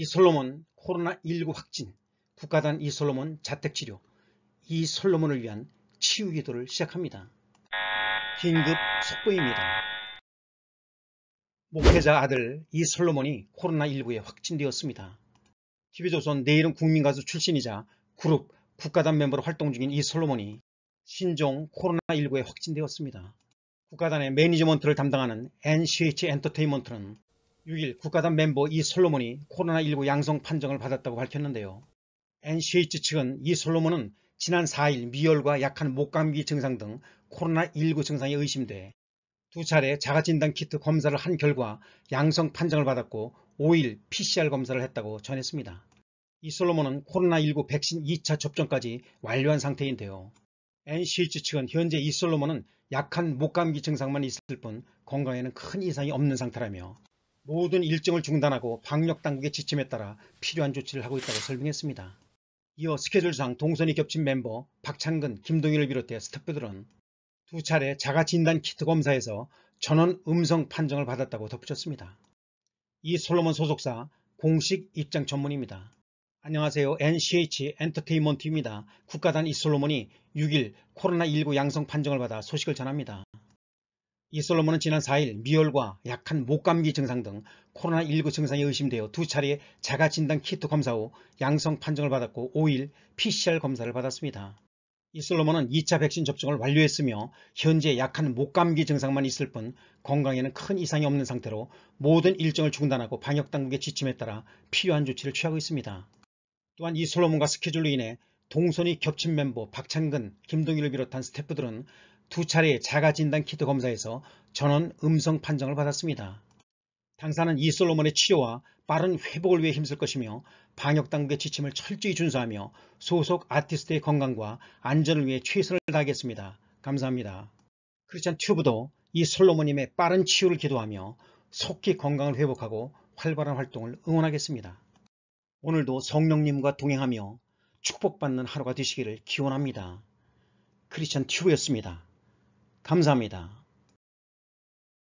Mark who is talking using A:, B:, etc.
A: 이솔로몬 코로나19 확진, 국가단 이솔로몬 자택치료, 이솔로몬을 위한 치유기도를 시작합니다. 긴급 속보입니다. 목회자 아들 이솔로몬이 코로나19에 확진되었습니다. TV조선 내일은 국민가수 출신이자 그룹 국가단 멤버로 활동 중인 이솔로몬이 신종 코로나19에 확진되었습니다. 국가단의 매니지먼트를 담당하는 NCH 엔터테인먼트는 6일 국가단 멤버 이 솔로몬이 코로나19 양성 판정을 받았다고 밝혔는데요. NCH 측은 이 솔로몬은 지난 4일 미열과 약한 목감기 증상 등 코로나19 증상이 의심돼 두 차례 자가진단 키트 검사를 한 결과 양성 판정을 받았고 5일 PCR 검사를 했다고 전했습니다. 이 솔로몬은 코로나19 백신 2차 접종까지 완료한 상태인데요. NCH 측은 현재 이 솔로몬은 약한 목감기 증상만 있을 뿐 건강에는 큰 이상이 없는 상태라며 모든 일정을 중단하고 방역당국의 지침에 따라 필요한 조치를 하고 있다고 설명했습니다. 이어 스케줄상 동선이 겹친 멤버 박창근, 김동일을 비롯해 스태프들은 두 차례 자가진단 키트 검사에서 전원 음성 판정을 받았다고 덧붙였습니다. 이 솔로몬 소속사 공식 입장 전문입니다. 안녕하세요. NCH 엔터테인먼트입니다. 국가단 이솔로몬이 6일 코로나19 양성 판정을 받아 소식을 전합니다. 이 솔로몬은 지난 4일 미열과 약한 목감기 증상 등 코로나19 증상에 의심되어 두 차례 자가 진단 키트 검사 후 양성 판정을 받았고 5일 PCR 검사를 받았습니다. 이 솔로몬은 2차 백신 접종을 완료했으며 현재 약한 목감기 증상만 있을 뿐 건강에는 큰 이상이 없는 상태로 모든 일정을 중단하고 방역당국의 지침에 따라 필요한 조치를 취하고 있습니다. 또한 이 솔로몬과 스케줄로 인해 동선이 겹친 멤버 박찬근, 김동일을 비롯한 스태프들은 두 차례 자가진단 키트 검사에서 전원 음성 판정을 받았습니다. 당사는 이 솔로몬의 치료와 빠른 회복을 위해 힘쓸 것이며 방역당국의 지침을 철저히 준수하며 소속 아티스트의 건강과 안전을 위해 최선을 다하겠습니다. 감사합니다. 크리스찬 튜브도 이 솔로몬님의 빠른 치유를 기도하며 속히 건강을 회복하고 활발한 활동을 응원하겠습니다. 오늘도 성령님과 동행하며 축복받는 하루가 되시기를 기원합니다. 크리스찬 튜브였습니다. 감사합니다.